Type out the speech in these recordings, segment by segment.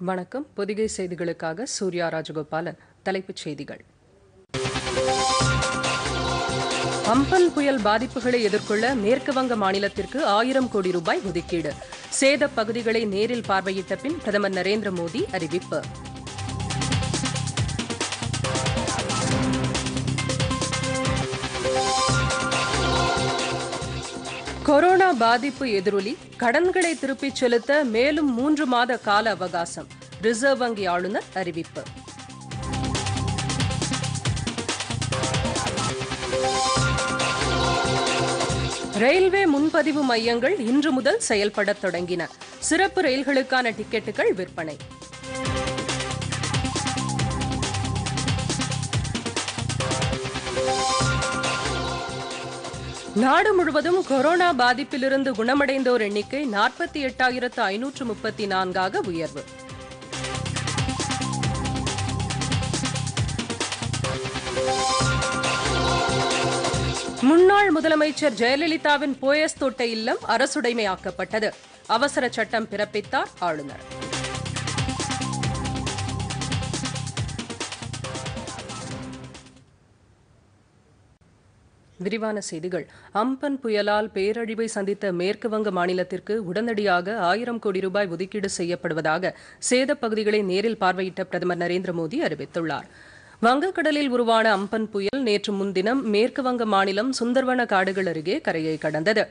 வணக்கம் பொதிகை செய்திகளுக்காக சூர்யா ராஜகோபாலன் தலைப்புச் செய்திகள் அம்பன் புயல் பாதிப்புகளை எதிர்கொள்ள மேற்குவங்க மாநிலத்திற்கு ஆயிரம் கோடி ரூபாய் ஒதுக்கீடு சேத பகுதிகளை நேரில் பார்வையிட்ட பின் பிரதமர் நரேந்திர மோடி அறிவிப்பு கொரோனா பாதிப்பு எதிரொலி கடன்களை திருப்பிச் செலுத்த மேலும் மூன்று மாத கால அவகாசம் ரிசர்வ் வங்கி ஆளுநர் அறிவிப்பு ரயில்வே முன்பதிவு மையங்கள் இன்று முதல் செயல்பட தொடங்கின சிறப்பு ரயில்களுக்கான டிக்கெட்டுகள் விற்பனை நாடு முழுவதும் கொரோனா பாதிப்பிலிருந்து குணமடைந்தோர் எண்ணிக்கை நாற்பத்தி எட்டாயிரத்து ஐநூற்று முப்பத்தி நான்காக உயர்வு முன்னாள் முதலமைச்சர் ஜெயலலிதாவின் போயஸ் தொட்ட இல்லம் அரசுடைமையாக்கப்பட்டது அவசர சட்டம் பிறப்பித்தார் ஆளுநர் விரிவான செய்திகள் அம்பன் புயலால் பேரழிவை சந்தித்த மேற்கு வங்க மாநிலத்திற்கு உடனடியாக ஆயிரம் கோடி ரூபாய் ஒதுக்கீடு செய்யப்படுவதாக சேத பகுதிகளை நேரில் பார்வையிட்ட பிரதமர் நரேந்திர மோடி அறிவித்துள்ளார் வங்கக்கடலில் உருவான அம்பன் புயல் நேற்று முன்தினம் மேற்கு வங்க மாநிலம் சுந்தர்வன காடுகள் அருகே கரையை கடந்தது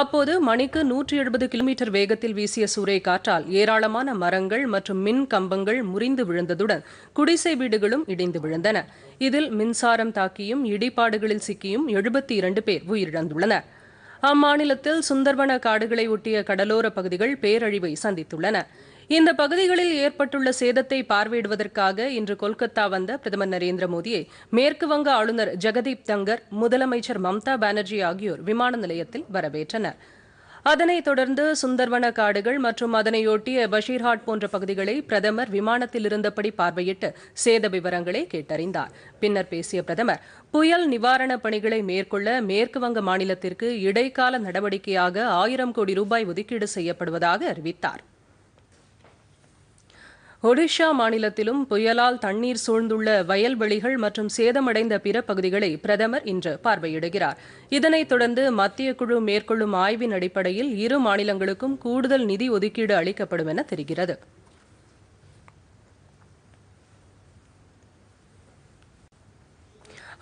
அப்போது மணிக்கு நூற்றி எழுபது கிலோமீட்டர் வேகத்தில் வீசிய காற்றால் ஏராளமான மரங்கள் மற்றும் மின் கம்பங்கள் முறிந்து விழுந்ததுடன் குடிசை வீடுகளும் இடிந்து விழுந்தன இதில் மின்சாரம் தாக்கியும் இடிபாடுகளில் சிக்கியும் எழுபத்தி இரண்டு பேர் உயிரிழந்துள்ளனர் அம்மாநிலத்தில் சுந்தர்வன காடுகளை ஒட்டிய கடலோர பகுதிகள் பேரழிவை சந்தித்துள்ளன இந்த பகுதிகளில் ஏற்பட்டுள்ள சேதத்தை பார்வையிடுவதற்காக இன்று கொல்கத்தா வந்த பிரதமர் நரேந்திர மோடியை மேற்கு வங்க ஆளுநர் ஜெகதீப் தங்கர் முதலமைச்சர் மம்தா பானர்ஜி ஆகியோர் விமான நிலையத்தில் வரவேற்றனர் அதனைத் தொடர்ந்து சுந்தர்வன காடுகள் மற்றும் அதனையொட்டிய பஷீர்ஹாட் போன்ற பகுதிகளை பிரதமர் விமானத்தில் இருந்தபடி பார்வையிட்டு சேத விவரங்களை கேட்டறிந்தார் பின்னர் பேசிய பிரதமர் புயல் நிவாரணப் பணிகளை மேற்கொள்ள மேற்கு வங்க மாநிலத்திற்கு இடைக்கால நடவடிக்கையாக ஆயிரம் கோடி ரூபாய் ஒதுக்கீடு செய்யப்படுவதாக அறிவித்தாா் ஒடிஷா மாநிலத்திலும் புயலால் தண்ணீர் சூழ்ந்துள்ள வயல்வெளிகள் மற்றும் சேதமடைந்த பிற பகுதிகளை பிரதமர் இன்று பார்வையிடுகிறார் இதனைத் தொடர்ந்து மத்திய குழு மேற்கொள்ளும் ஆய்வின் அடிப்படையில் இரு மாநிலங்களுக்கும் கூடுதல் நிதி ஒதுக்கீடு அளிக்கப்படும் என தெரிகிறது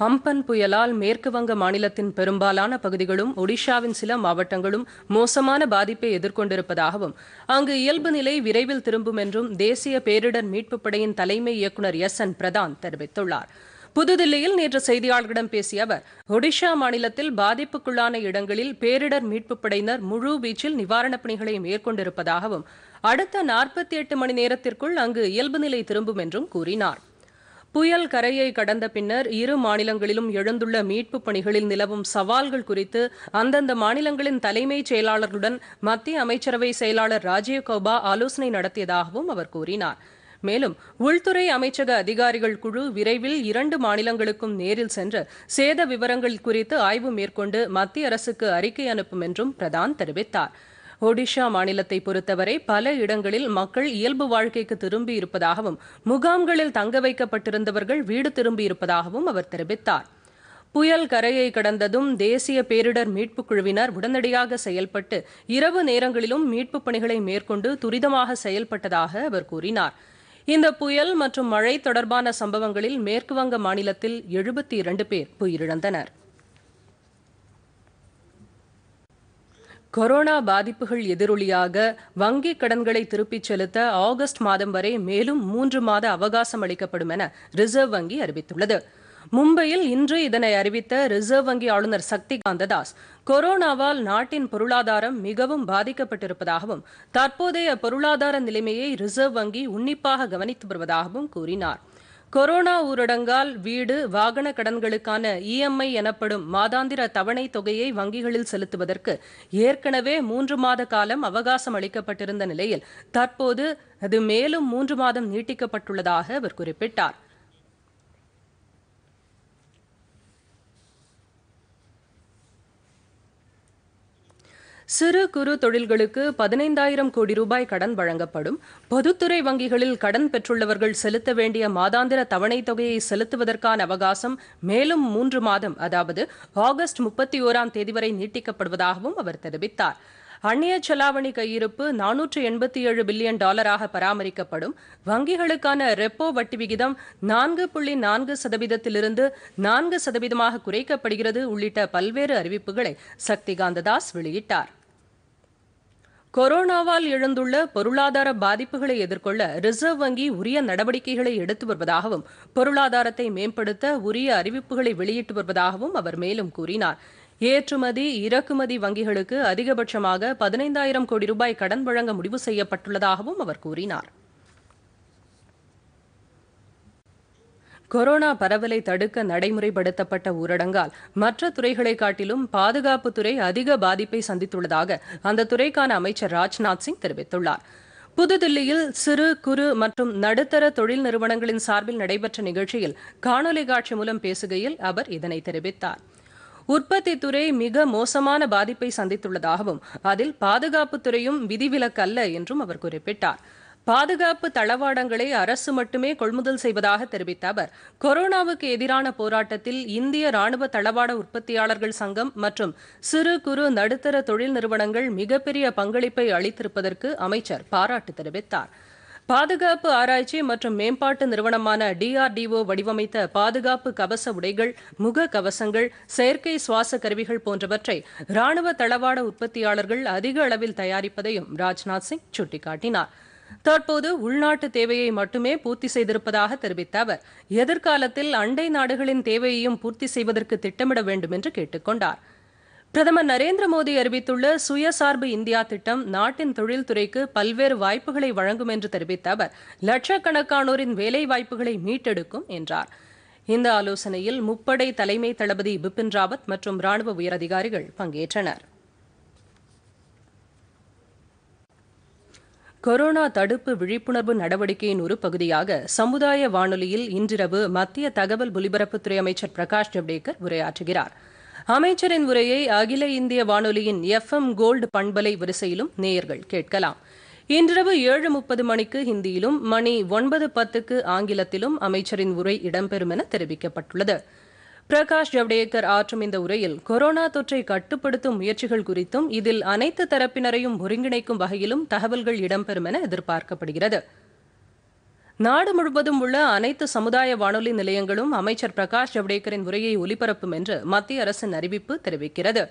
அம்பன் புயலால் மேற்குவங்க மாநிலத்தின் பெரும்பாலான பகுதிகளும் ஒடிஷாவின் சில மாவட்டங்களும் மோசமான பாதிப்பை எதிர்கொண்டிருப்பதாகவும் அங்கு இயல்பு நிலை விரைவில் திரும்பும் என்றும் தேசிய பேரிடர் மீட்புப் படையின் தலைமை இயக்குநர் எஸ் என் பிரதான் தெரிவித்துள்ளார் புதுதில்லியில் நேற்று செய்தியாளர்களிடம் பேசிய அவர் ஒடிஷா மாநிலத்தில் பாதிப்புக்குள்ளான இடங்களில் பேரிடர் மீட்புப் படையினர் முழு வீச்சில் நிவாரணப் பணிகளை மேற்கொண்டிருப்பதாகவும் அடுத்த நாற்பத்தி எட்டு மணி நேரத்திற்குள் அங்கு இயல்பு நிலை திரும்பும் என்றும் கூறினார் புயல் கரையை கடந்த பின்னர் இரு மாநிலங்களிலும் எழுந்துள்ள மீட்புப் பணிகளில் நிலவும் சவால்கள் குறித்து அந்தந்த மாநிலங்களின் தலைமைச் செயலாளர்களுடன் மத்திய அமைச்சரவை செயலாளர் ராஜீவ் கௌபா ஆலோசனை நடத்தியதாகவும் அவர் கூறினார் மேலும் உள்துறை அமைச்சக அதிகாரிகள் குழு விரைவில் இரண்டு மாநிலங்களுக்கும் நேரில் சென்று சேத விவரங்கள் குறித்து ஆய்வு மேற்கொண்டு மத்திய அரசுக்கு அறிக்கை அனுப்பும் என்றும் பிரதான் தெரிவித்தாா் ஒடிஷா மாநிலத்தை பொறுத்தவரை பல இடங்களில் மக்கள் இயல்பு வாழ்க்கைக்கு திரும்பி இருப்பதாகவும் முகாம்களில் தங்க வைக்கப்பட்டிருந்தவர்கள் வீடு திரும்பியிருப்பதாகவும் அவர் தெரிவித்தார் புயல் கரையை கடந்ததும் தேசிய பேரிடர் மீட்புக் குழுவினர் உடனடியாக செயல்பட்டு இரவு நேரங்களிலும் மீட்புப் பணிகளை மேற்கொண்டு துரிதமாக செயல்பட்டதாக அவர் கூறினார் இந்த புயல் மற்றும் மழை தொடர்பான சம்பவங்களில் மேற்குவங்க மாநிலத்தில் எழுபத்தி இரண்டு பேர் உயிரிழந்தனா் கொரோனா பாதிப்புகள் எதிரொலியாக வங்கி கடன்களை திருப்பிச் செலுத்த ஆகஸ்ட் மாதம் வரை மேலும் மூன்று மாத அவகாசம் அளிக்கப்படும் என ரிசர்வ் வங்கி அறிவித்துள்ளது மும்பையில் இன்று இதனை அறிவித்த ரிசர்வ் வங்கி ஆளுநர் சக்திகாந்த தாஸ் கொரோனாவால் நாட்டின் பொருளாதாரம் மிகவும் பாதிக்கப்பட்டிருப்பதாகவும் தற்போதைய பொருளாதார நிலைமையை ரிசர்வ் வங்கி உன்னிப்பாக கவனித்து வருவதாகவும் கூறினாா் கொரோனா ஊரடங்கால் வீடு வாகன கடன்களுக்கான இஎம்ஐ எனப்படும் மாதாந்திர தவணை தொகையை வங்கிகளில் செலுத்துவதற்கு ஏற்கனவே மூன்று மாத காலம் அவகாசம் அளிக்கப்பட்டிருந்த நிலையில் தற்போது அது மேலும் மூன்று மாதம் நீட்டிக்கப்பட்டுள்ளதாக அவர் குறிப்பிட்டார் சிறு குறு தொழில்களுக்கு பதினைந்தாயிரம் கோடி ரூபாய் கடன் வழங்கப்படும் பொதுத்துறை வங்கிகளில் கடன் பெற்றுள்ளவர்கள் செலுத்த வேண்டிய மாதாந்திர தவணைத் தொகையை செலுத்துவதற்கான அவகாசம் மேலும் மூன்று மாதம் அதாவது ஆகஸ்ட் முப்பத்தி ஓராம் தேதி வரை நீட்டிக்கப்படுவதாகவும் அவர் தெரிவித்தார் அந்நிய செலாவணி கையிருப்பு நானூற்று எண்பத்தி ஏழு பில்லியன் டாலராக பராமரிக்கப்படும் வங்கிகளுக்கான ரெப்போ வட்டி விகிதம் நான்கு புள்ளி நான்கு சதவீதத்திலிருந்து நான்கு சதவீதமாக குறைக்கப்படுகிறது உள்ளிட்ட பல்வேறு அறிவிப்புகளை சக்திகாந்த தாஸ் வெளியிட்டார் கொரோனாவால் எழுந்துள்ள பொருளாதார பாதிப்புகளை எதிர்கொள்ள ரிசர்வ் வங்கி உரிய நடவடிக்கைகளை எடுத்து வருவதாகவும் பொருளாதாரத்தை மேம்படுத்த உரிய அறிவிப்புகளை வெளியிட்டு வருவதாகவும் அவர் மேலும் கூறினார் ஏற்றுமதி இறக்குமதி வங்கிகளுக்கு அதிகபட்சமாக பதினைந்தாயிரம் கோடி ரூபாய் கடன் வழங்க முடிவு செய்யப்பட்டுள்ளதாகவும் அவர் கூறினார் கொரோனா பரவலை தடுக்க நடைமுறைப்படுத்தப்பட்ட ஊரடங்கால் மற்ற துறைகளை காட்டிலும் பாதுகாப்புத்துறை அதிக பாதிப்பை சந்தித்துள்ளதாக அந்த துறைக்கான அமைச்சர் ராஜ்நாத் சிங் தெரிவித்துள்ளார் புதுதில்லியில் சிறு குறு மற்றும் நடுத்தர தொழில் நிறுவனங்களின் சார்பில் நடைபெற்ற நிகழ்ச்சியில் காணொலி காட்சி மூலம் பேசுகையில் அவர் இதனை தெரிவித்தார் உற்பத்தி துறை மிக மோசமான பாதிப்பை சந்தித்துள்ளதாகவும் அதில் பாதுகாப்புத்துறையும் விதிவிலக்கல்ல என்றும் அவர் குறிப்பிட்டார் பாதுகாப்பு தளவாடங்களை அரசு மட்டுமே கொள்முதல் செய்வதாக தெரிவித்த அவர் கொரோனாவுக்கு எதிரான போராட்டத்தில் இந்திய ராணுவ தளவாட உற்பத்தியாளர்கள் சங்கம் மற்றும் சிறு குறு நடுத்தர தொழில் நிறுவனங்கள் மிகப்பெரிய பங்களிப்பை அளித்திருப்பதற்கு அமைச்சர் பாராட்டு தெரிவித்தார் பாதுகாப்பு ஆராய்ச்சி மற்றும் மேம்பாட்டு நிறுவனமான டிஆர்டிஓ வடிவமைத்த பாதுகாப்பு கவச உடைகள் முக கவசங்கள் செயற்கை சுவாச கருவிகள் போன்றவற்றை ராணுவ தளவாட உற்பத்தியாளர்கள் அதிக அளவில் தயாரிப்பதையும் ராஜ்நாத் சிங் சுட்டிக்காட்டினாா் தற்போது உள்நாட்டு தேவையை மட்டுமே பூர்த்தி செய்திருப்பதாக தெரிவித்த அவர் எதிர்காலத்தில் அண்டை நாடுகளின் தேவையையும் பூர்த்தி செய்வதற்கு திட்டமிட வேண்டும் என்று கேட்டுக்கொண்டார் பிரதமர் நரேந்திர மோடி அறிவித்துள்ள சுயசார்பு இந்தியா திட்டம் நாட்டின் தொழில்துறைக்கு பல்வேறு வாய்ப்புகளை வழங்கும் என்று தெரிவித்த அவர் லட்சக்கணக்கானோரின் வேலை வாய்ப்புகளை மீட்டெடுக்கும் என்றார் இந்த ஆலோசனையில் முப்படை தலைமை தளபதி பிபின் ராவத் மற்றும் ராணுவ உயரதிகாரிகள் பங்கேற்றனா் கொரோனா தடுப்பு விழிப்புணர்வு நடவடிக்கையின் ஒரு பகுதியாக சமுதாய வானொலியில் இன்றிரவு மத்திய தகவல் ஒலிபரப்புத்துறை அமைச்சர் பிரகாஷ் ஜவ்டேகர் உரையாற்றுகிறார் அமைச்சரின் உரையை அகில இந்திய வானொலியின் எஃப் எம் கோல்டு பண்பலை வரிசையிலும் நேயர்கள் கேட்கலாம் இன்றிரவு ஏழு முப்பது மணிக்கு ஹிந்தியிலும் மணி ஒன்பது பத்துக்கு ஆங்கிலத்திலும் அமைச்சரின் உரை இடம்பெறும் என தெரிவிக்கப்பட்டுள்ளது பிரகாஷ் ஜவடேகர் ஆற்றும் இந்த உரையில் கொரோனா தொற்றை கட்டுப்படுத்தும் முயற்சிகள் குறித்தும் இதில் அனைத்து தரப்பினரையும் ஒருங்கிணைக்கும் வகையிலும் தகவல்கள் இடம்பெறும் என எதிர்பார்க்கப்படுகிறது நாடு முழுவதும் உள்ள அனைத்து சமுதாய வானொலி நிலையங்களும் அமைச்சர் பிரகாஷ் ஜவடேகரின் உரையை ஒலிபரப்பும் என்று மத்திய அரசின் அறிவிப்பு தெரிவிக்கிறது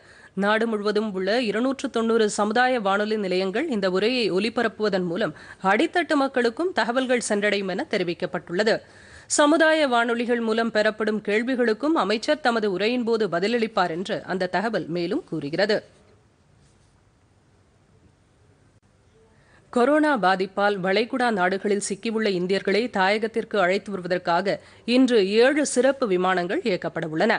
நாடு முழுவதும் உள்ள இருநூற்று தொன்னூறு சமுதாய வானொலி நிலையங்கள் இந்த உரையை ஒலிபரப்புவதன் மூலம் அடித்தட்டு மக்களுக்கும் தகவல்கள் சென்றடையும் என தெரிவிக்கப்பட்டுள்ளது சமுதாய வானொலிகள் மூலம் பெறப்படும் கேள்விகளுக்கும் அமைச்சர் தமது உரையின்போது பதிலளிப்பார் என்று அந்த தகவல் மேலும் கூறுகிறது கொரோனா பாதிப்பால் வளைகுடா நாடுகளில் சிக்கியுள்ள இந்தியர்களை தாயகத்திற்கு அழைத்து வருவதற்காக இன்று ஏழு சிறப்பு விமானங்கள் இயக்கப்பட உள்ளன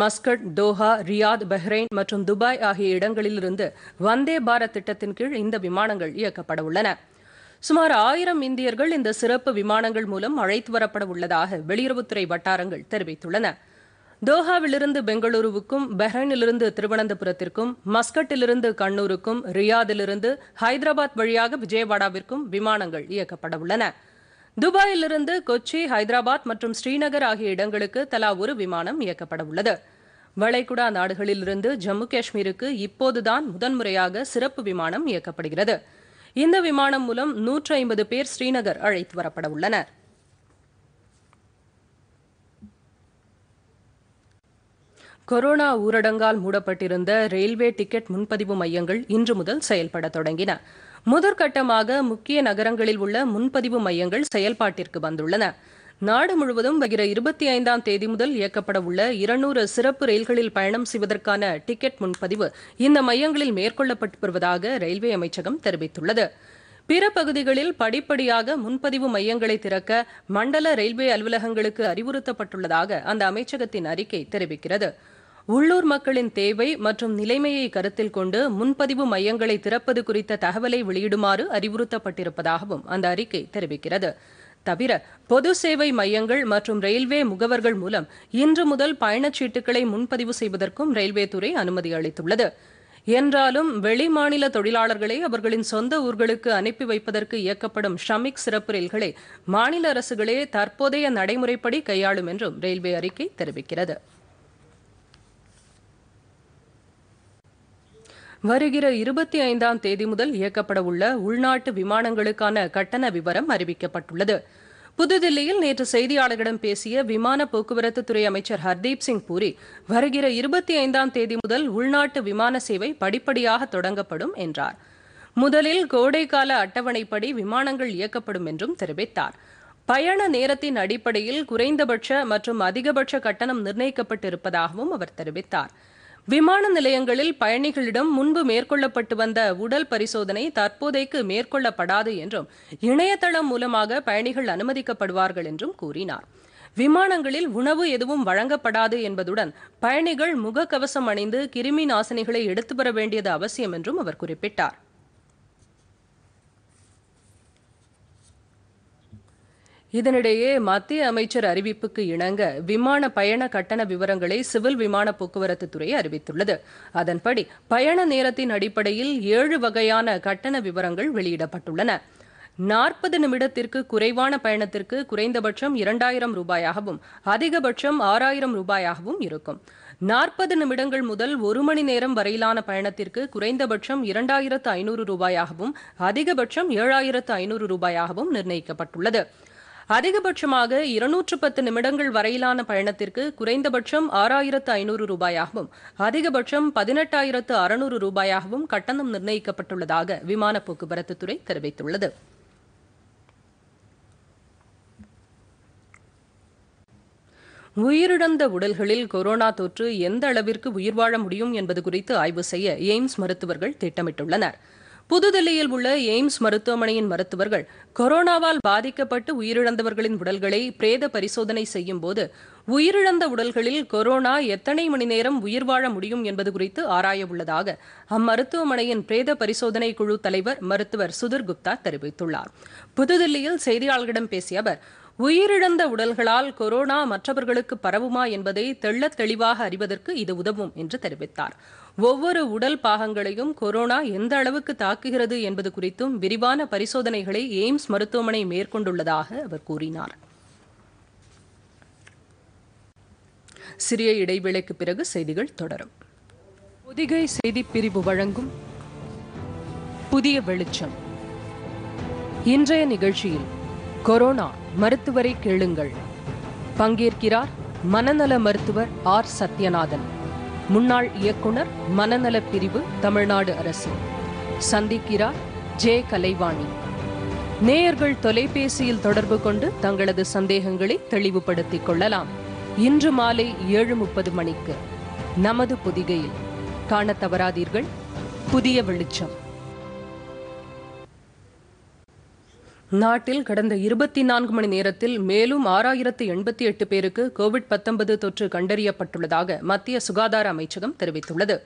மஸ்கட் தோஹா ரியாத் பஹ்ரைன் மற்றும் துபாய் ஆகிய இடங்களிலிருந்து வந்தே பாரத் திட்டத்தின் கீழ் இந்த விமானங்கள் இயக்கப்பட உள்ளன சுமார் ஆயிரம் இந்தியர்கள் இந்த சிறப்பு விமானங்கள் மூலம் அழைத்து வரப்பட உள்ளதாக வெளியுறவுத்துறை வட்டாரங்கள் தெரிவித்துள்ளன தோஹாவிலிருந்து பெங்களூருவுக்கும் பஹ்ரைனிலிருந்து திருவனந்தபுரத்திற்கும் மஸ்கட்டிலிருந்து கண்ணூருக்கும் ரியாதிலிருந்து ஹைதராபாத் வழியாக விஜயவாடாவிற்கும் விமானங்கள் இயக்கப்பட உள்ளன துபாயிலிருந்து கொச்சி ஹைதராபாத் மற்றும் ஸ்ரீநகர் ஆகிய இடங்களுக்கு தலா ஒரு விமானம் இயக்கப்பட உள்ளது வளைகுடா நாடுகளிலிருந்து ஜம்மு காஷ்மீருக்கு இப்போதுதான் முதன்முறையாக சிறப்பு விமானம் இயக்கப்படுகிறது இந்த விமானம் மூலம் நூற்று ஐம்பது பேர் ஸ்ரீநகர் அழைத்து வரப்பட உள்ளனர் கொரோனா ஊரடங்கால் மூடப்பட்டிருந்த ரயில்வே டிக்கெட் முன்பதிவு மையங்கள் இன்று முதல் செயல்பட தொடங்கின முதற்கட்டமாக முக்கிய நகரங்களில் உள்ள முன்பதிவு மையங்கள் செயல்பாட்டிற்கு வந்துள்ளன நாடு முழுவதும் வகிர இருபத்தி ஐந்தாம் தேதி முதல் இயக்கப்பட உள்ள இருநூறு சிறப்பு ரயில்களில் பயணம் செய்வதற்கான டிக்கெட் முன்பதிவு இந்த மையங்களில் மேற்கொள்ளப்பட்டு வருவதாக ரயில்வே அமைச்சகம் தெரிவித்துள்ளது பிற பகுதிகளில் படிப்படியாக முன்பதிவு மையங்களை திறக்க மண்டல ரயில்வே அலுவலகங்களுக்கு அறிவுறுத்தப்பட்டுள்ளதாக அந்த அமைச்சகத்தின் அறிக்கை தெரிவிக்கிறது உள்ளூர் மக்களின் தேவை மற்றும் நிலைமையை கருத்தில் கொண்டு முன்பதிவு மையங்களை திறப்பது குறித்த தகவலை வெளியிடுமாறு அறிவுறுத்தப்பட்டிருப்பதாகவும் அந்த அறிக்கை தெரிவிக்கிறது தவிர பொது சேவை மையங்கள் மற்றும் ரயில்வே முகவர்கள் மூலம் இன்று முதல் பயணச்சீட்டுகளை முன்பதிவு செய்வதற்கும் ரயில்வே துறை அனுமதி அளித்துள்ளது என்றாலும் வெளிமாநில தொழிலாளர்களை அவர்களின் சொந்த ஊர்களுக்கு அனுப்பி வைப்பதற்கு இயக்கப்படும் ஷமிக் சிறப்பு ரயில்களை மாநில அரசுகளே தற்போதைய நடைமுறைப்படி கையாளும் என்றும் ரயில்வே அறிக்கை தெரிவிக்கிறது வருகிற இருபத்தி ஐந்தாம் தேதி முதல் இயக்கப்பட உள்ள உள்நாட்டு விமானங்களுக்கான கட்டண விவரம் அறிவிக்கப்பட்டுள்ளது புதுதில்லியில் நேற்று செய்தியாளர்களிடம் பேசிய விமான போக்குவரத்து துறை அமைச்சர் ஹர்தீப் சிங் பூரி வருகிற இருபத்தி ஐந்தாம் தேதி முதல் உள்நாட்டு விமான சேவை படிப்படியாக தொடங்கப்படும் என்றார் முதலில் கோடைக்கால அட்டவணைப்படி விமானங்கள் இயக்கப்படும் என்றும் தெரிவித்தார் பயண நேரத்தின் அடிப்படையில் குறைந்தபட்ச மற்றும் அதிகபட்ச கட்டணம் நிர்ணயிக்கப்பட்டிருப்பதாகவும் அவர் தெரிவித்தார் விமான நிலையங்களில் பயணிகளிடம் முன்பு மேற்கொள்ளப்பட்டு வந்த உடல் பரிசோதனை தற்போதைக்கு மேற்கொள்ளப்படாது என்றும் இணையதளம் மூலமாக பயணிகள் அனுமதிக்கப்படுவார்கள் என்றும் கூறினார் விமானங்களில் உணவு எதுவும் வழங்கப்படாது என்பதுடன் பயணிகள் முகக்கவசம் அணிந்து கிருமி நாசினிகளை எடுத்து வர வேண்டியது அவசியம் என்றும் அவர் குறிப்பிட்டார் இதனிடையே மத்திய அமைச்சர் அறிவிப்புக்கு இணங்க விமான பயண கட்டண விவரங்களை சிவில் விமான போக்குவரத்து துறை அறிவித்துள்ளது அதன்படி பயண நேரத்தின் அடிப்படையில் ஏழு வகையான கட்டண விவரங்கள் வெளியிடப்பட்டுள்ளன நாற்பது நிமிடத்திற்கு குறைவான பயணத்திற்கு குறைந்தபட்சம் இரண்டாயிரம் ரூபாயாகவும் அதிகபட்சம் ஆறாயிரம் ரூபாயாகவும் இருக்கும் நாற்பது நிமிடங்கள் முதல் ஒரு மணி நேரம் வரையிலான பயணத்திற்கு குறைந்தபட்சம் இரண்டாயிரத்து ஐநூறு ரூபாயாகவும் அதிகபட்சம் ஏழாயிரத்து ஐநூறு ரூபாயாகவும் நிர்ணயிக்கப்பட்டுள்ளது அதிகபட்சமாக இருநூற்று பத்து நிமிடங்கள் வரையிலான பயணத்திற்கு குறைந்தபட்சம் ஆறாயிரத்து ஐநூறு ரூபாயாகவும் அதிகபட்சம் பதினெட்டாயிரத்து அறுநூறு ரூபாயாகவும் கட்டணம் நிர்ணயிக்கப்பட்டுள்ளதாக விமான போக்குவரத்து துறை தெரிவித்துள்ளது உயிரிழந்த உடல்களில் கொரோனா தொற்று எந்த அளவிற்கு உயிர் வாழ முடியும் என்பது குறித்து ஆய்வு செய்ய எய்ம்ஸ் மருத்துவர்கள் திட்டமிட்டுள்ளனா் புதுதில்லியில் உள்ள எய்ம்ஸ் மருத்துவமனையின் மருத்துவர்கள் கொரோனாவால் பாதிக்கப்பட்டு உயிரிழந்தவர்களின் உடல்களை பிரேத பரிசோதனை செய்யும் போது உயிரிழந்த உடல்களில் கொரோனா எத்தனை மணி நேரம் உயிர் வாழ முடியும் என்பது குறித்து ஆராய உள்ளதாக அம்மருத்துவமனையின் பிரேத பரிசோதனை குழு தலைவர் மருத்துவர் சுதிர் குப்தா தெரிவித்துள்ளார் புதுதில்லியில் செய்தியாளர்களிடம் பேசிய அவர் உயிரிழந்த உடல்களால் கொரோனா மற்றவர்களுக்கு பரவுமா என்பதை தெள்ள தெளிவாக அறிவதற்கு இது உதவும் என்று தெரிவித்தார் ஒவ்வொரு உடல் பாகங்களையும் கொரோனா எந்த அளவுக்கு தாக்குகிறது என்பது குறித்தும் விரிவான பரிசோதனைகளை எய்ம்ஸ் மருத்துவமனை மேற்கொண்டுள்ளதாக அவர் கூறினார் சிறிய இடைவேளைக்கு பிறகு செய்திகள் தொடரும் பொதிகை செய்தி பிரிவு வழங்கும் புதிய வெளிச்சம் இன்றைய நிகழ்ச்சியில் கொரோனா மருத்துவரை கேளுங்கள் பங்கேற்கிறார் மனநல மருத்துவர் ஆர் சத்யநாதன் முன்னாள் இயக்குனர் மனநலப் பிரிவு தமிழ்நாடு அரசு சந்திக்கிறார் ஜே கலைவாணி நேயர்கள் தொலைபேசியில் தொடர்பு கொண்டு தங்களது சந்தேகங்களை தெளிவுபடுத்திக் கொள்ளலாம் இன்று மாலை ஏழு முப்பது மணிக்கு நமது புதிகையில் காண தவறாதீர்கள் புதிய வெளிச்சம் நாட்டில் கடந்த இருபத்தி நான்கு மணி நேரத்தில் மேலும் ஆறாயிரத்து எண்பத்தி எட்டு பேருக்கு கோவிட் பத்தொன்பது தொற்று கண்டறியப்பட்டுள்ளதாக மத்திய சுகாதார அமைச்சகம் தெரிவித்துள்ளது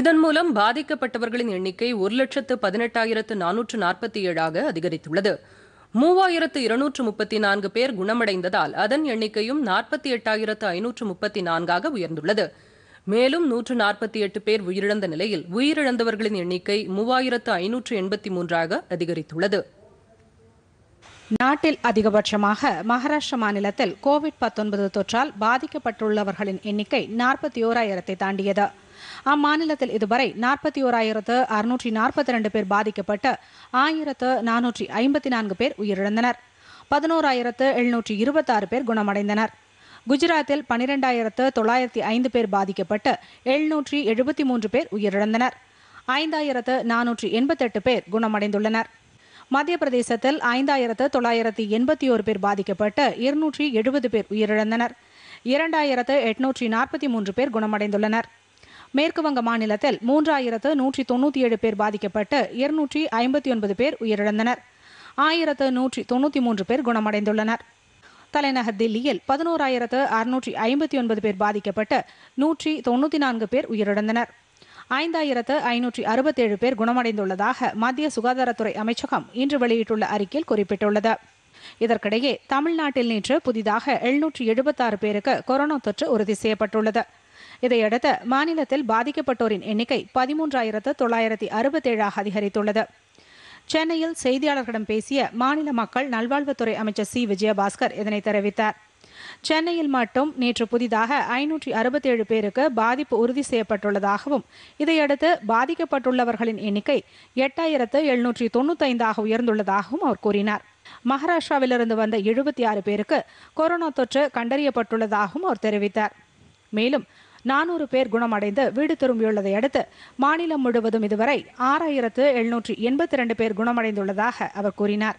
இதன் மூலம் பாதிக்கப்பட்டவர்களின் எண்ணிக்கை ஒரு லட்சத்து பதினெட்டாயிரத்து நானூற்று நாற்பத்தி ஏழாக அதிகரித்துள்ளது மூவாயிரத்து இருநூற்று முப்பத்தி நான்கு பேர் குணமடைந்ததால் அதன் எண்ணிக்கையும் நாற்பத்தி எட்டாயிரத்து ஐநூற்று முப்பத்தி நான்காக உயர்ந்துள்ளது மேலும் நூற்று நாற்பத்தி எட்டு பேர் உயிரிழந்த நிலையில் உயிரிழந்தவர்களின் எண்ணிக்கை மூவாயிரத்து ஐநூற்று எண்பத்தி மூன்றாக அதிகரித்துள்ளது நாட்டில் அதிகபட்சமாக மகாராஷ்டிர மாநிலத்தில் கோவிட் பத்தொன்பது தொற்றால் பாதிக்கப்பட்டுள்ளவர்களின் எண்ணிக்கை நாற்பத்தி ஓராயிரத்தை தாண்டியது அம்மாநிலத்தில் இதுவரை நாற்பத்தி ஓராயிரத்து அறுநூற்றி நாற்பத்தி ரெண்டு பேர் பாதிக்கப்பட்டு ஆயிரத்து நானூற்றி ஐம்பத்தி நான்கு பேர் உயிரிழந்தனர் பதினோராயிரத்து எழுநூற்றி இருபத்தாறு பேர் குணமடைந்தனர் குஜராத்தில் பனிரெண்டாயிரத்து தொள்ளாயிரத்தி ஐந்து பேர் பாதிக்கப்பட்டு எழுநூற்றி எழுபத்தி மூன்று பேர் உயிரிழந்தனர் ஐந்தாயிரத்து நானூற்றி எண்பத்தெட்டு பேர் குணமடைந்துள்ளனர் மத்திய பிரதேசத்தில் ஐந்தாயிரத்து தொள்ளாயிரத்து எண்பத்தி ஒரு பேர் பாதிக்கப்பட்டு இருநூற்றி எழுபது பேர் உயிரிழந்தனர் இரண்டாயிரத்து எட்நூற்றி நாற்பத்தி மூன்று பேர் குணமடைந்துள்ளனர் மேற்குவங்க மாநிலத்தில் மூன்றாயிரத்து நூற்றி தொண்ணூற்றி ஏழு பேர் பாதிக்கப்பட்டு இருநூற்றி ஐம்பத்தி ஒன்பது பேர் உயிரிழந்தனர் ஆயிரத்து நூற்றி தொண்ணூற்றி மூன்று பேர் குணமடைந்துள்ளனர் தலைநகர் தில்லியில் பதினோராயிரத்து அறுநூற்றி ஐம்பத்தி ஒன்பது பேர் பாதிக்கப்பட்டு நூற்றி தொண்ணூற்றி நான்கு பேர் உயிரிழந்தனர் ஐந்தாயிரத்து ஐநூற்றி அறுபத்தேழு பேர் குணமடைந்துள்ளதாக மத்திய சுகாதாரத்துறை அமைச்சகம் இன்று வெளியிட்டுள்ள அறிக்கையில் குறிப்பிட்டுள்ளது இதற்கிடையே தமிழ்நாட்டில் நேற்று புதிதாக எழுநூற்றி எழுபத்தாறு பேருக்கு கொரோனா தொற்று உறுதி செய்யப்பட்டுள்ளது இதையடுத்து மாநிலத்தில் பாதிக்கப்பட்டோரின் எண்ணிக்கை பதிமூன்றாயிரத்து தொள்ளாயிரத்தி அறுபத்தேழாக அதிகரித்துள்ளது சென்னையில் செய்தியாளர்களிடம் பேசிய மாநில மக்கள் நல்வாழ்வுத்துறை அமைச்சர் சி விஜயபாஸ்கர் இதனை தெரிவித்தார் சென்னையில் மட்டும் நேற்று புதிதாக ஐநூற்றி அறுபத்தேழு பேருக்கு பாதிப்பு உறுதி செய்யப்பட்டுள்ளதாகவும் இதையடுத்து பாதிக்கப்பட்டுள்ளவர்களின் எண்ணிக்கை எட்டாயிரத்து எழுநூற்றி தொண்ணூத்தைந்தாக உயர்ந்துள்ளதாகவும் அவர் கூறினார் மகாராஷ்டிராவிலிருந்து வந்த எழுபத்தி ஆறு பேருக்கு கொரோனா தொற்று கண்டறியப்பட்டுள்ளதாகவும் அவர் தெரிவித்தார் மேலும் நானூறு பேர் குணமடைந்து வீடு திரும்பியுள்ளதை அடுத்து மாநிலம் முழுவதும் இதுவரை ஆறாயிரத்து எழுநூற்றி எண்பத்தி ரெண்டு பேர் குணமடைந்துள்ளதாக அவர் கூறினார்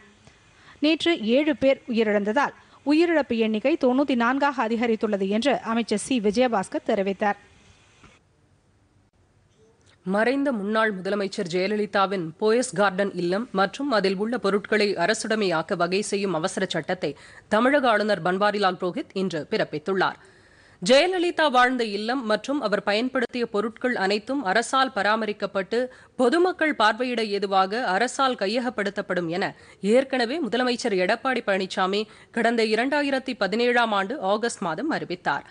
நேற்று ஏழு பேர் உயிரிழந்ததால் உயிரிழப்பு எண்ணிக்கை தொன்னூற்றி நான்காக அதிகரித்துள்ளது என்று அமைச்சர் சி விஜயபாஸ்கர் தெரிவித்தார் மறைந்த முன்னாள் முதலமைச்சர் ஜெயலலிதாவின் போயஸ் கார்டன் இல்லம் மற்றும் அதில் உள்ள பொருட்களை அரசுடமையாக்க வகை செய்யும் அவசர சட்டத்தை தமிழக ஆளுநர் பன்வாரிலால் புரோஹித் இன்று பிறப்பித்துள்ளாா் ஜெயலலிதா வாழ்ந்த இல்லம் மற்றும் அவர் பயன்படுத்திய பொருட்கள் அனைத்தும் அரசால் பராமரிக்கப்பட்டு பொதுமக்கள் பார்வையிட ஏதுவாக அரசால் கையகப்படுத்தப்படும் என ஏற்கனவே முதலமைச்சர் எடப்பாடி பழனிசாமி கடந்த இரண்டாயிரத்தி பதினேழாம் ஆண்டு ஆகஸ்ட் மாதம் அறிவித்தார்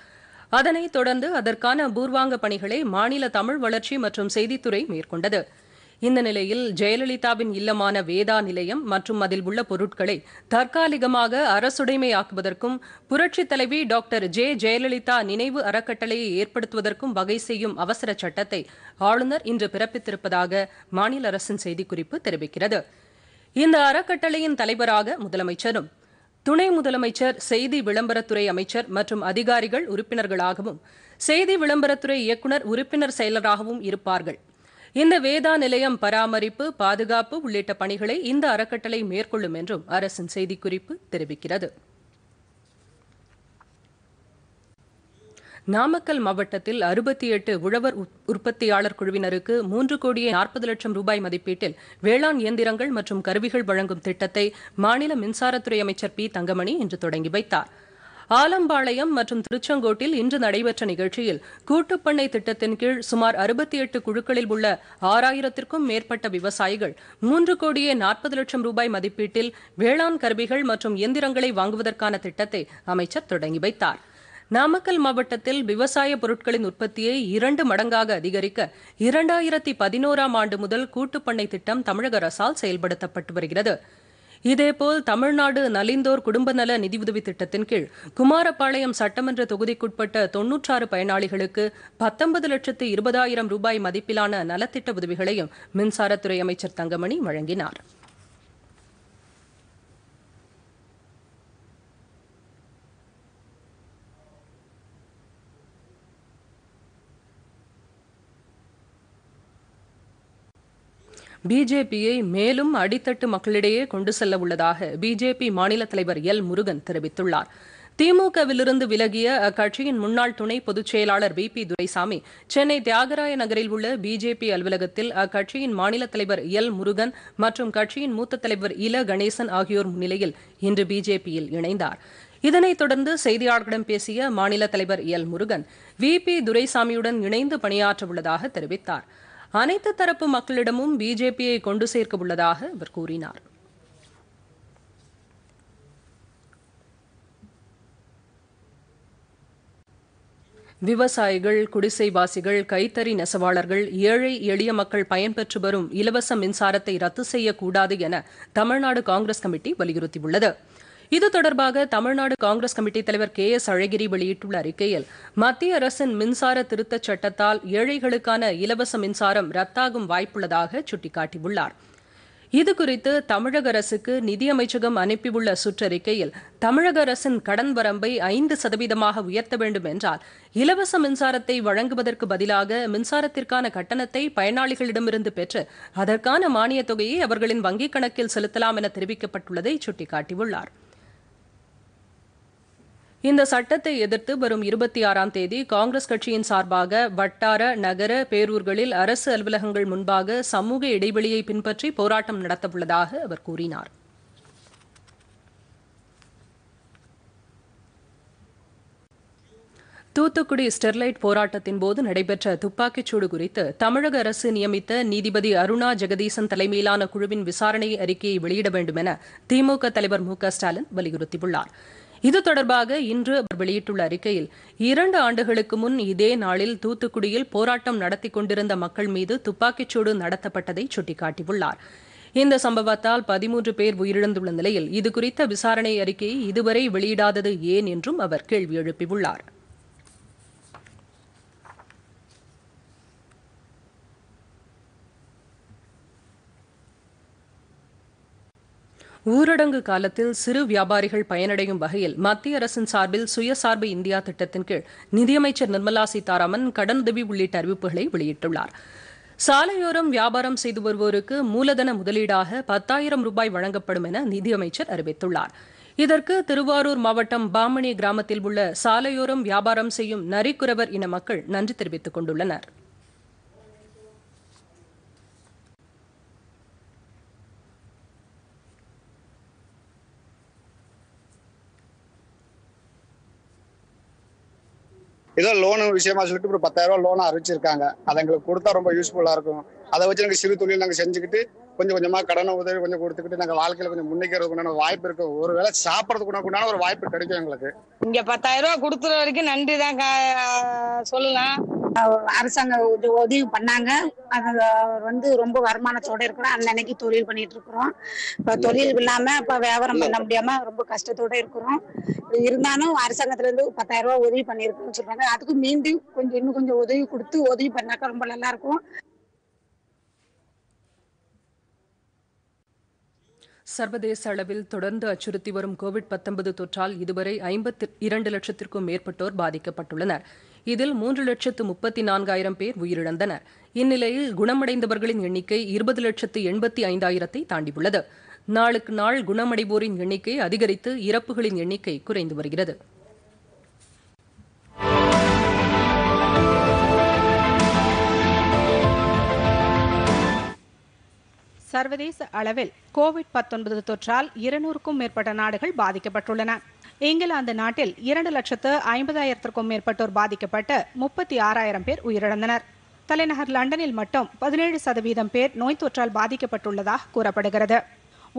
அதனைத் தொடர்ந்து அதற்கான பூர்வாங்க பணிகளை மாநில தமிழ் வளர்ச்சி மற்றும் செய்தித்துறை மேற்கொண்டது இந்த நிலையில் ஜெயலலிதாவின் இல்லமான வேதா நிலையம் மற்றும் அதில் உள்ள பொருட்களை தற்காலிகமாக அரசுடைமையாக்குவதற்கும் புரட்சித் தலைவி டாக்டர் ஜே ஜெயலலிதா நினைவு அறக்கட்டளையை ஏற்படுத்துவதற்கும் வகை செய்யும் அவசர சட்டத்தை ஆளுநர் இன்று பிறப்பித்திருப்பதாக மாநில அரசின் செய்திக்குறிப்பு தெரிவிக்கிறது இந்த அறக்கட்டளையின் தலைவராக முதலமைச்சரும் துணை முதலமைச்சர் செய்தி விளம்பரத்துறை அமைச்சர் மற்றும் அதிகாரிகள் உறுப்பினர்களாகவும் செய்தி விளம்பரத்துறை இயக்குநர் உறுப்பினர் செயலராகவும் இருப்பார்கள் இந்த வேதா நிலையம் பராமரிப்பு பாதுகாப்பு உள்ளிட்ட பணிகளை இந்த அறக்கட்டளை மேற்கொள்ளும் என்றும் அரசின் செய்திக்குறிப்பு தெரிவிக்கிறது நாமக்கல் மாவட்டத்தில் அறுபத்தி எட்டு உழவர் உற்பத்தியாளர் குழுவினருக்கு மூன்று கோடியே நாற்பது லட்சம் ரூபாய் மதிப்பீட்டில் வேளாண் இயந்திரங்கள் மற்றும் கருவிகள் வழங்கும் திட்டத்தை மாநில மின்சாரத்துறை அமைச்சர் பி தங்கமணி இன்று தொடங்கி வைத்தாா் ஆலம்பாளையம் மற்றும் திருச்செங்கோட்டில் இன்று நடைபெற்ற நிகழ்ச்சியில் கூட்டுப்பண்ணை திட்டத்தின் கீழ் சுமார் அறுபத்தி எட்டு குழுக்களில் உள்ள ஆறாயிரத்திற்கும் மேற்பட்ட விவசாயிகள் மூன்று கோடியே நாற்பது லட்சம் ரூபாய் மதிப்பீட்டில் வேளாண் கருவிகள் மற்றும் இயந்திரங்களை வாங்குவதற்கான திட்டத்தை அமைச்சர் தொடங்கி வைத்தார் நாமக்கல் மாவட்டத்தில் விவசாய பொருட்களின் உற்பத்தியை இரண்டு மடங்காக அதிகரிக்க இரண்டாயிரத்தி பதினோராம் ஆண்டு முதல் கூட்டுப்பண்ணை திட்டம் தமிழக அரசால் செயல்படுத்தப்பட்டு வருகிறது இதேபோல் தமிழ்நாடு நலிந்தோர் குடும்ப நல நிதியுதவி திட்டத்தின் கீழ் குமாரபாளையம் சட்டமன்ற தொகுதிக்குட்பட்ட தொன்னூற்றாறு பயனாளிகளுக்கு பத்தொன்பது லட்சத்து இருபதாயிரம் ரூபாய் மதிப்பிலான நலத்திட்ட உதவிகளையும் மின்சாரத்துறை அமைச்சர் தங்கமணி வழங்கினார் பிஜேபியை மேலும் அடித்தட்டு மக்களிடையே கொண்டு செல்ல உள்ளதாக பிஜேபி மாநில தலைவர் எல் முருகன் தெரிவித்துள்ளார் திமுகவிலிருந்து விலகிய அக்கட்சியின் முன்னாள் துணை பொதுச்செயலாளர் வி பி துரைசாமி சென்னை தியாகராய நகரில் உள்ள பிஜேபி அலுவலகத்தில் அக்கட்சியின் மாநில தலைவர் எல் முருகன் மற்றும் கட்சியின் மூத்த தலைவர் இல கணேசன் ஆகியோர் முன்னிலையில் இன்று பிஜேபியில் இணைந்தார் இதனைத் தொடர்ந்து செய்தியாளர்களிடம் பேசிய மாநில தலைவர் எல் முருகன் வி பி துரைசாமியுடன் இணைந்து பணியாற்ற உள்ளதாக தெரிவித்தாா் அனைத்து தரப்பு மக்களிடமும் பிஜேபியை கொண்டு சேர்க்க உள்ளதாக அவர் கூறினார் விவசாயிகள் குடிசைவாசிகள் கைத்தறி நெசவாளர்கள் ஏழை எளிய மக்கள் பயன்பெற்று வரும் இலவச மின்சாரத்தை ரத்து செய்யக்கூடாது என தமிழ்நாடு காங்கிரஸ் கமிட்டி வலியுறுத்தியுள்ளது இது தொடர்பாக தமிழ்நாடு காங்கிரஸ் கமிட்டி தலைவர் கே எஸ் அழகிரி வெளியிட்டுள்ள அறிக்கையில் மத்திய அரசின் மின்சார திருத்தச் சட்டத்தால் ஏழைகளுக்கான இலவச மின்சாரம் ரத்தாகும் வாய்ப்புள்ளதாக சுட்டிக்காட்டியுள்ளார் இதுகுறித்து தமிழக அரசுக்கு நிதியமைச்சகம் அனுப்பியுள்ள சுற்றறிக்கையில் தமிழக அரசின் கடன் வரம்பை ஐந்து சதவீதமாக உயர்த்த வேண்டும் என்றால் இலவச மின்சாரத்தை வழங்குவதற்கு பதிலாக மின்சாரத்திற்கான கட்டணத்தை பயனாளிகளிடமிருந்து பெற்று அதற்கான மானியத் தொகையை அவர்களின் வங்கிக் கணக்கில் செலுத்தலாம் என தெரிவிக்கப்பட்டுள்ளதை சுட்டிக்காட்டியுள்ளாா் இந்த சட்டத்தை எதிர்த்து வரும் இருபத்தி ஆறாம் தேதி காங்கிரஸ் கட்சியின் சார்பாக வட்டார நகர பேரூர்களில் அரசு அலுவலகங்கள் முன்பாக சமூக இடைவெளியை பின்பற்றி போராட்டம் நடத்தவுள்ளதாக அவர் கூறினார் தூத்துக்குடி ஸ்டெர்லைட் போராட்டத்தின் போது நடைபெற்ற துப்பாக்கிச்சூடு குறித்து தமிழக அரசு நியமித்த நீதிபதி அருணா ஜெகதீசன் தலைமையிலான குழுவின் விசாரணை அறிக்கையை வெளியிட வேண்டும் என திமுக தலைவர் மு க ஸ்டாலின் வலியுறுத்தியுள்ளாா் இது தொடர்பாக இன்று அவர் வெளியிட்டுள்ள அறிக்கையில் இரண்டு ஆண்டுகளுக்கு முன் இதே நாளில் தூத்துக்குடியில் போராட்டம் நடத்தி கொண்டிருந்த மக்கள் மீது துப்பாக்கிச்சூடு நடத்தப்பட்டதை சுட்டிக்காட்டியுள்ளார் இந்த சம்பவத்தால் பதிமூன்று பேர் உயிரிழந்துள்ள நிலையில் இதுகுறித்த விசாரணை அறிக்கையை இதுவரை வெளியிடாதது ஏன் என்றும் அவர் கேள்வி எழுப்பியுள்ளார் ஊரடங்கு காலத்தில் சிறு வியாபாரிகள் பயனடையும் வகையில் மத்திய அரசின் சார்பில் சுயசார்பு இந்தியா திட்டத்தின் கீழ் நிதியமைச்சர் நிர்மலா சீதாராமன் கடனுதவி உள்ளிட்ட அறிவிப்புகளை வெளியிட்டுள்ளார் சாலையோரம் வியாபாரம் செய்து வருவோருக்கு மூலதன முதலீடாக பத்தாயிரம் ரூபாய் வழங்கப்படும் என நிதியமைச்சர் அறிவித்துள்ளார் இதற்கு திருவாரூர் மாவட்டம் பாமணி கிராமத்தில் உள்ள சாலையோரம் வியாபாரம் செய்யும் நரிக்குறவர் இன மக்கள் நன்றி தெரிவித்துக் கொண்டுள்ளனா் ஏதோ லோனு விஷயமா சொல்லிட்டு ஒரு பத்தாயிரம் ரூபா லோன் அரைச்சிருக்காங்க அதை எங்களுக்கு கொடுத்தா ரொம்ப யூஸ்ஃபுல்லா இருக்கும் அதை வச்சு நாங்கள் சிறு தொழில் நாங்கள் செஞ்சுக்கிட்டு கொஞ்சம் கொஞ்சமாக கடன உதவி கொஞ்சம் கொடுத்துக்கிட்டு நாங்கள் வாழ்க்கையில் கொஞ்சம் முன்னேறதுக்குண்டான வாய்ப்பு இருக்கும் ஒரு வேளை சாப்பிட்றதுக்குண்டான ஒரு வாய்ப்பு கிடைக்கும் எங்களுக்கு இங்கே பத்தாயிரம் ரூபா கொடுத்துற வரைக்கும் நன்றி தான் சொல்லலாம் அரசாங்க உதவி பண்ணாங்க அவர் வந்து ரொம்ப வருமானத்தோட இருக்கிறோம் அன்னன்னைக்கு தொழில் பண்ணிட்டு இருக்கிறோம் இப்போ தொழில் இல்லாம இப்போ வியாபாரம் பண்ண முடியாம ரொம்ப கஷ்டத்தோட இருக்கிறோம் இருந்தாலும் அரசாங்கத்துல இருந்து பத்தாயிரம் ரூபாய் உதவி பண்ணிருக்கோம்னு சொல்றாங்க அதுக்கு மீண்டும் கொஞ்சம் இன்னும் கொஞ்சம் உதவி கொடுத்து உதவி பண்ணாக்க ரொம்ப நல்லா இருக்கும் சர்வதேச அளவில் தொடர்ந்து அச்சுறுத்தி வரும் கோவிட் பத்தொன்பது தொற்றால் இதுவரை ஐம்பத்தி இரண்டு லட்சத்திற்கும் மேற்பட்டோர் பாதிக்கப்பட்டுள்ளனர் இதில் மூன்று லட்சத்து முப்பத்தி நான்காயிரம் பேர் உயிரிழந்தனர் இந்நிலையில் குணமடைந்தவர்களின் எண்ணிக்கை இருபது லட்சத்து எண்பத்தி ஐந்தாயிரத்தை தாண்டியுள்ளது நாளுக்கு நாள் குணமடைவோரின் எண்ணிக்கை அதிகரித்து இறப்புகளின் எண்ணிக்கை குறைந்து வருகிறது சர்வதேச அளவில் கோவிட் தொற்றால் இருநூறுக்கும் மேற்பட்ட நாடுகள் பாதிக்கப்பட்டுள்ளன இங்கிலாந்து நாட்டில் இரண்டு லட்சத்து ஐம்பதாயிரத்திற்கும் மேற்பட்டோர் பாதிக்கப்பட்டு முப்பத்தி ஆறாயிரம் பேர் உயிரிழந்தனர் தலைநகர் லண்டனில் மட்டும் பதினேழு சதவீதம் பேர் நோய் தொற்றால் பாதிக்கப்பட்டுள்ளதாக கூறப்படுகிறது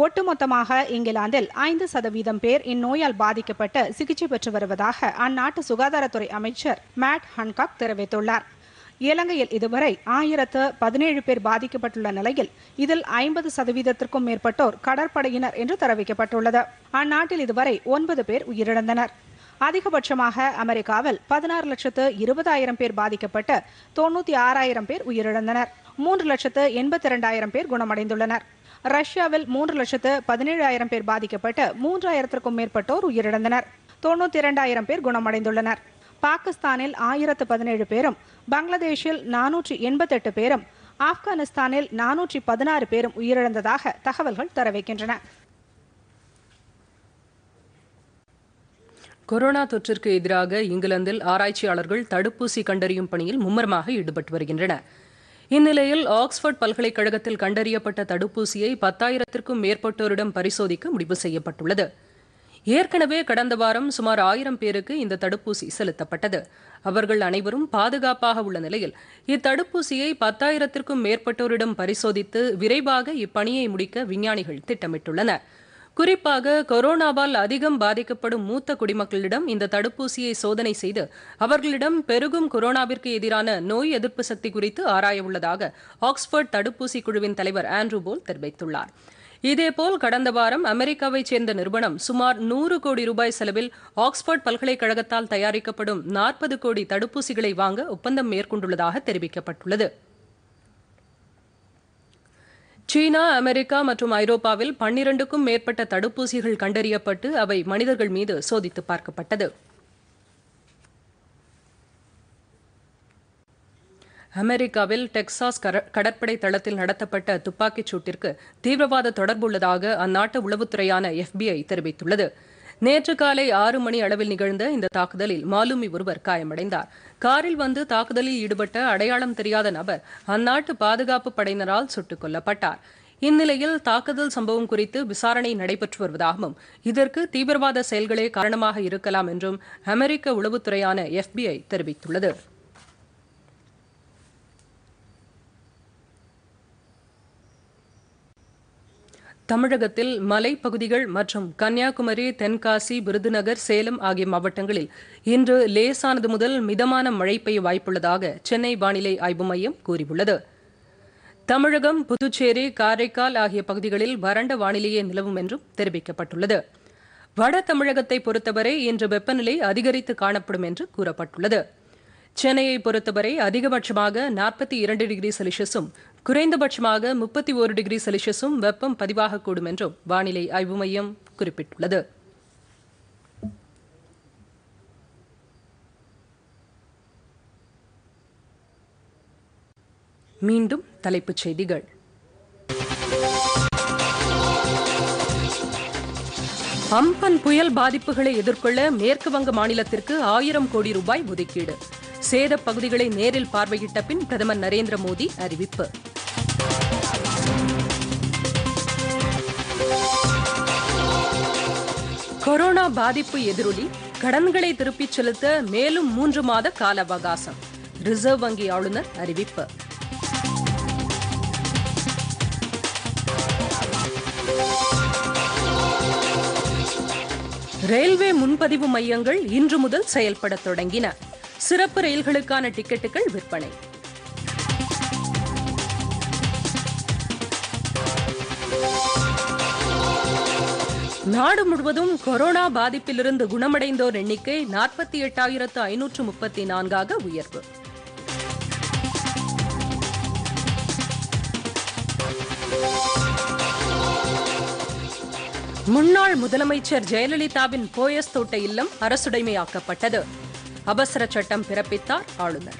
ஒட்டுமொத்தமாக இங்கிலாந்தில் ஐந்து சதவீதம் பேர் இந்நோயால் பாதிக்கப்பட்டு சிகிச்சை பெற்று வருவதாக அந்நாட்டு சுகாதாரத்துறை அமைச்சர் மேட் ஹன்காக் தெரிவித்துள்ளார் இலங்கையில் இதுவரை ஆயிரத்து பதினேழு பேர் பாதிக்கப்பட்டுள்ள நிலையில் இதில் ஐம்பது சதவீதத்திற்கும் மேற்பட்டோர் கடற்படையினர் என்று தெரிவிக்கப்பட்டுள்ளது அந்நாட்டில் இதுவரை ஒன்பது பேர் உயிரிழந்தனர் அதிகபட்சமாக அமெரிக்காவில் பதினாறு லட்சத்து இருபதாயிரம் பேர் பாதிக்கப்பட்டு தொண்ணூத்தி ஆறாயிரம் பேர் உயிரிழந்தனர் மூன்று லட்சத்து எண்பத்தி இரண்டாயிரம் பேர் குணமடைந்துள்ளனர் ரஷ்யாவில் மூன்று லட்சத்து பதினேழாயிரம் பேர் பாதிக்கப்பட்டு மூன்றாயிரத்திற்கும் மேற்பட்டோர் உயிரிழந்தனர் தொண்ணூத்தி இரண்டாயிரம் பேர் குணமடைந்துள்ளனர் பாகிஸ்தானில் ஆயிரத்து பதினேழு பேரும் பங்களாதேஷில் நானூற்றி எண்பத்தெட்டு பேரும் ஆப்கானிஸ்தானில் நானூற்றி பதினாறு பேரும் உயிரிழந்ததாக தகவல்கள் தெரிவிக்கின்றன கொரோனா தொற்றிற்கு எதிராக இங்கிலாந்தில் ஆராய்ச்சியாளர்கள் தடுப்பூசி கண்டறியும் பணியில் மும்மரமாக ஈடுபட்டு வருகின்றனர் இந்நிலையில் ஆக்ஸ்போர்ட் பல்கலைக்கழகத்தில் கண்டறியப்பட்ட தடுப்பூசியை பத்தாயிரத்திற்கும் மேற்பட்டோரிடம் பரிசோதிக்க முடிவு செய்யப்பட்டுள்ளது ஏற்கனவே கடந்த வாரம் சுமார் ஆயிரம் பேருக்கு இந்த தடுப்பூசி செலுத்தப்பட்டது அவர்கள் அனைவரும் பாதுகாப்பாக உள்ள நிலையில் இத்தடுப்பூசியை பத்தாயிரத்திற்கும் மேற்பட்டோரிடம் பரிசோதித்து விரைவாக இப்பணியை முடிக்க விஞ்ஞானிகள் திட்டமிட்டுள்ளனர் குறிப்பாக கொரோனாவால் அதிகம் பாதிக்கப்படும் மூத்த குடிமக்களிடம் இந்த தடுப்பூசியை சோதனை செய்து அவர்களிடம் பெருகும் கொரோனாவிற்கு எதிரான நோய் எதிர்ப்பு சக்தி குறித்து ஆராய உள்ளதாக ஆக்ஸ்போர்ட் தடுப்பூசி குழுவின் தலைவர் ஆண்ட்ரூ போல் தெரிவித்துள்ளார் இதேபோல் கடந்த வாரம் அமெரிக்காவைச் சேர்ந்த நிறுவனம் சுமார் நூறு கோடி ரூபாய் செலவில் ஆக்ஸ்போர்ட் பல்கலைக்கழகத்தால் தயாரிக்கப்படும் நாற்பது கோடி தடுப்பூசிகளை வாங்க ஒப்பந்தம் மேற்கொண்டுள்ளதாக தெரிவிக்கப்பட்டுள்ளது சீனா அமெரிக்கா மற்றும் ஐரோப்பாவில் பன்னிரண்டுக்கும் மேற்பட்ட தடுப்பூசிகள் கண்டறியப்பட்டு அவை மனிதர்கள் மீது சோதித்து பார்க்கப்பட்டது அமெரிக்காவில் டெக்சாஸ் கடற்படை தளத்தில் நடத்தப்பட்ட துப்பாக்கிச் சூட்டிற்கு தீவிரவாத தொடர்புள்ளதாக அந்நாட்டு உளவுத்துறையான எஃபிஐ தெரிவித்துள்ளது நேற்று காலை ஆறு மணி அளவில் நிகழ்ந்த இந்த தாக்குதலில் மாலுமி ஒருவர் காயமடைந்தார் காரில் வந்து தாக்குதலில் ஈடுபட்ட அடையாளம் தெரியாத நபர் அந்நாட்டு பாதுகாப்பு படையினரால் சுட்டுக் கொல்லப்பட்டார் இந்நிலையில் தாக்குதல் சம்பவம் குறித்து விசாரணை நடைபெற்று வருவதாகவும் இதற்கு தீவிரவாத செயல்களே காரணமாக இருக்கலாம் என்றும் அமெரிக்க உளவுத்துறையான எஃபிஐ தெரிவித்துள்ளது தமிழகத்தில் மலைப்பகுதிகள் மற்றும் கன்னியாகுமரி தென்காசி விருதுநகர் சேலம் ஆகிய மாவட்டங்களில் இன்று லேசானது முதல் மிதமான மழை பெய்ய வாய்ப்புள்ளதாக சென்னை வானிலை ஆய்வு மையம் கூறியுள்ளது தமிழகம் புதுச்சேரி காரைக்கால் ஆகிய பகுதிகளில் வறண்ட வானிலையே நிலவும் என்றும் தெரிவிக்கப்பட்டுள்ளது வட தமிழகத்தை பொறுத்தவரை இன்று வெப்பநிலை அதிகரித்து காணப்படும் என்று கூறப்பட்டுள்ளது சென்னையை பொறுத்தவரை அதிகபட்சமாக நாற்பத்தி இரண்டு டிகிரி செல்சியஸும் குறைந்தபட்சமாக முப்பத்தி ஒரு டிகிரி செல்சியஸும் வெப்பம் பதிவாகக்கூடும் என்றும் வானிலை ஆய்வு மையம் குறிப்பிட்டுள்ளது மீண்டும் தலைப்புச் செய்திகள் அம்பன் புயல் பாதிப்புகளை எதிர்கொள்ள மேற்கு வங்க மாநிலத்திற்கு ஆயிரம் கோடி ரூபாய் ஒதுக்கீடு சேத பகுதிகளை நேரில் பார்வையிட்ட பின் பிரதமர் நரேந்திர மோடி அறிவிப்பு கொரோனா பாதிப்பு எதிரொலி கடன்களை திருப்பிச் செலுத்த மேலும் மூன்று மாத கால அவகாசம் ரிசர்வ் வங்கி ஆளுநர் அறிவிப்பு ரயில்வே முன்பதிவு மையங்கள் இன்று முதல் செயல்பட தொடங்கின சிறப்பு ரயில்களுக்கான டிக்கெட்டுகள் விற்பனை நாடு முழுவதும் கொரோனா பாதிப்பிலிருந்து குணமடைந்தோர் எண்ணிக்கை நாற்பத்தி எட்டாயிரத்து ஐநூற்று முப்பத்தி நான்காக உயர்வு முன்னாள் முதலமைச்சர் ஜெயலலிதாவின் போயஸ் தோட்ட இல்லம் அரசுடைமையாக்கப்பட்டது அவசர சட்டம் பிறப்பித்தார் ஆளுநர்